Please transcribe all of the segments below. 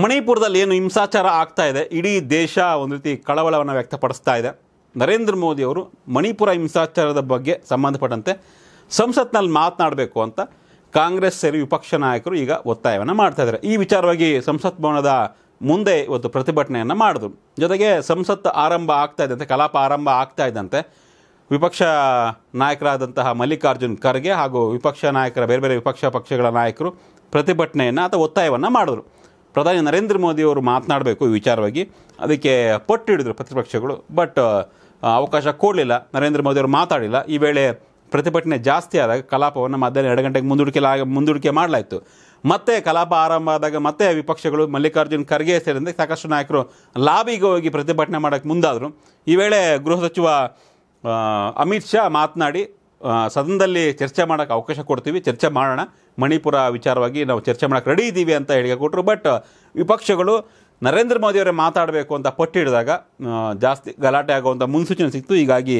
ಮಣಿಪುರದಲ್ಲಿ ಏನು ಹಿಂಸಾಚಾರ ಆಗ್ತಾ ಇದೆ ಇಡೀ ದೇಶ ಒಂದು ರೀತಿ ಕಳವಳವನ್ನು ವ್ಯಕ್ತಪಡಿಸ್ತಾ ಇದೆ ನರೇಂದ್ರ ಮೋದಿ ಅವರು ಮಣಿಪುರ ಹಿಂಸಾಚಾರದ ಬಗ್ಗೆ ಸಂಬಂಧಪಟ್ಟಂತೆ ಸಂಸತ್ನಲ್ಲಿ ಮಾತನಾಡಬೇಕು ಅಂತ ಕಾಂಗ್ರೆಸ್ ಸೇರಿ ವಿಪಕ್ಷ ನಾಯಕರು ಈಗ ಒತ್ತಾಯವನ್ನು ಮಾಡ್ತಾ ಇದ್ದಾರೆ ಈ ವಿಚಾರವಾಗಿ ಸಂಸತ್ ಭವನದ ಮುಂದೆ ಇವತ್ತು ಪ್ರತಿಭಟನೆಯನ್ನು ಮಾಡಿದ್ರು ಜೊತೆಗೆ ಸಂಸತ್ ಆರಂಭ ಆಗ್ತಾ ಇದ್ದಂತೆ ಕಲಾಪ ಆರಂಭ ಆಗ್ತಾ ಇದ್ದಂತೆ ವಿಪಕ್ಷ ನಾಯಕರಾದಂತಹ ಮಲ್ಲಿಕಾರ್ಜುನ್ ಖರ್ಗೆ ಹಾಗೂ ವಿಪಕ್ಷ ನಾಯಕರ ಬೇರೆ ಬೇರೆ ವಿಪಕ್ಷ ಪಕ್ಷಗಳ ನಾಯಕರು ಪ್ರತಿಭಟನೆಯನ್ನು ಅಥವಾ ಒತ್ತಾಯವನ್ನು ಮಾಡಿದ್ರು ಪ್ರಧಾನಿ ನರೇಂದ್ರ ಮೋದಿ ಅವರು ಮಾತನಾಡಬೇಕು ಈ ವಿಚಾರವಾಗಿ ಅದಕ್ಕೆ ಪಟ್ಟು ಹಿಡಿದ್ರು ಪ್ರತಿಪಕ್ಷಗಳು ಬಟ್ ಅವಕಾಶ ಕೊಡಲಿಲ್ಲ ನರೇಂದ್ರ ಮೋದಿ ಅವರು ಮಾತಾಡಿಲ್ಲ ಈ ವೇಳೆ ಪ್ರತಿಭಟನೆ ಜಾಸ್ತಿ ಆದಾಗ ಕಲಾಪವನ್ನು ಮಧ್ಯಾಹ್ನ ಎರಡು ಗಂಟೆಗೆ ಮುಂದೂಡಿಕೆ ಮುಂದೂಡಿಕೆ ಮಾಡಲಾಯಿತು ಮತ್ತೆ ಕಲಾಪ ಆರಂಭ ಆದಾಗ ಮತ್ತೆ ವಿಪಕ್ಷಗಳು ಮಲ್ಲಿಕಾರ್ಜುನ್ ಖರ್ಗೆ ಸೇರಿದಂತೆ ಸಾಕಷ್ಟು ನಾಯಕರು ಲಾಬಿಗೆ ಹೋಗಿ ಪ್ರತಿಭಟನೆ ಮಾಡೋಕ್ಕೆ ಮುಂದಾದರು ಈ ವೇಳೆ ಗೃಹ ಸಚಿವ ಅಮಿತ್ ಶಾ ಮಾತನಾಡಿ ಸದನದಲ್ಲಿ ಚರ್ಚೆ ಮಾಡೋಕ್ಕೆ ಅವಕಾಶ ಕೊಡ್ತೀವಿ ಚರ್ಚೆ ಮಾಡೋಣ ಮಣಿಪುರ ವಿಚಾರವಾಗಿ ನಾವು ಚರ್ಚೆ ಮಾಡೋಕ್ಕೆ ರೆಡಿ ಇದ್ದೀವಿ ಅಂತ ಹೇಳಿಕೆ ಕೊಟ್ಟರು ಬಟ್ ವಿಪಕ್ಷಗಳು ನರೇಂದ್ರ ಮೋದಿಯವರೇ ಮಾತಾಡಬೇಕು ಅಂತ ಪಟ್ಟಿಡಿದಾಗ ಜಾಸ್ತಿ ಗಲಾಟೆ ಆಗುವಂಥ ಮುನ್ಸೂಚನೆ ಸಿಕ್ತು ಹೀಗಾಗಿ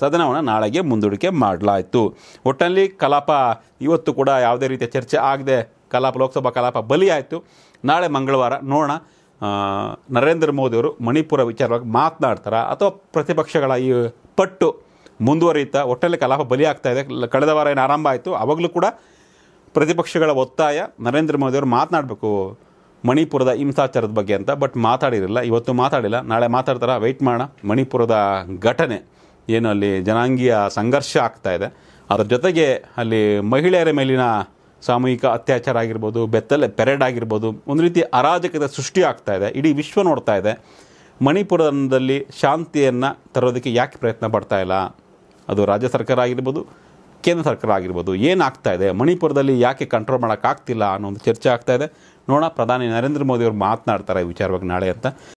ಸದನವನ್ನು ನಾಳೆಗೆ ಮುಂದೂಡಿಕೆ ಮಾಡಲಾಯಿತು ಒಟ್ಟಲ್ಲಿ ಕಲಾಪ ಇವತ್ತು ಕೂಡ ಯಾವುದೇ ರೀತಿಯ ಚರ್ಚೆ ಆಗದೆ ಕಲಾಪ ಲೋಕಸಭಾ ಕಲಾಪ ಬಲಿಯಾಯಿತು ನಾಳೆ ಮಂಗಳವಾರ ನೋಡೋಣ ನರೇಂದ್ರ ಮೋದಿಯವರು ಮಣಿಪುರ ವಿಚಾರವಾಗಿ ಮಾತನಾಡ್ತಾರೆ ಅಥವಾ ಪ್ರತಿಪಕ್ಷಗಳ ಈ ಪಟ್ಟು ಮುಂದುವರಿಯುತ್ತಾ ಒಟ್ಟಲ್ಲಿ ಕಲಾಪ ಬಲಿಯಾಗ್ತಾ ಇದೆ ಕಳೆದ ವಾರ ಏನು ಆರಂಭ ಆಯಿತು ಆವಾಗಲೂ ಕೂಡ ಪ್ರತಿಪಕ್ಷಗಳ ಒತ್ತಾಯ ನರೇಂದ್ರ ಅವರು ಮಾತನಾಡಬೇಕು ಮಣಿಪುರದ ಹಿಂಸಾಚಾರದ ಬಗ್ಗೆ ಅಂತ ಬಟ್ ಮಾತಾಡಿರಲಿಲ್ಲ ಇವತ್ತು ಮಾತಾಡಿಲ್ಲ ನಾಳೆ ಮಾತಾಡ್ತಾರ ವೆಯ್ಟ್ ಮಾಡೋಣ ಮಣಿಪುರದ ಘಟನೆ ಏನು ಅಲ್ಲಿ ಜನಾಂಗೀಯ ಸಂಘರ್ಷ ಆಗ್ತಾ ಇದೆ ಅದರ ಜೊತೆಗೆ ಅಲ್ಲಿ ಮಹಿಳೆಯರ ಮೇಲಿನ ಸಾಮೂಹಿಕ ಅತ್ಯಾಚಾರ ಆಗಿರ್ಬೋದು ಬೆತ್ತಲೆ ಪೆರೇಡ್ ಆಗಿರ್ಬೋದು ಒಂದು ರೀತಿ ಅರಾಜಕತೆ ಸೃಷ್ಟಿ ಆಗ್ತಾ ಇದೆ ಇಡೀ ವಿಶ್ವ ನೋಡ್ತಾ ಇದೆ ಮಣಿಪುರದಲ್ಲಿ ಶಾಂತಿಯನ್ನು ತರೋದಕ್ಕೆ ಯಾಕೆ ಪ್ರಯತ್ನ ಪಡ್ತಾ ಇಲ್ಲ ಅದು ರಾಜ್ಯ ಸರ್ಕಾರ ಆಗಿರ್ಬೋದು ಕೇಂದ್ರ ಸರ್ಕಾರ ಆಗಿರ್ಬೋದು ಏನಾಗ್ತಾ ಇದೆ ಮಣಿಪುರದಲ್ಲಿ ಯಾಕೆ ಕಂಟ್ರೋಲ್ ಮಾಡೋಕ್ಕಾಗ್ತಿಲ್ಲ ಅನ್ನೋ ಒಂದು ಚರ್ಚೆ ಆಗ್ತಾ ಇದೆ ನೋಡೋಣ ಪ್ರಧಾನಿ ನರೇಂದ್ರ ಮೋದಿಯವರು ಮಾತನಾಡ್ತಾರೆ ಈ ವಿಚಾರವಾಗಿ ನಾಳೆ ಅಂತ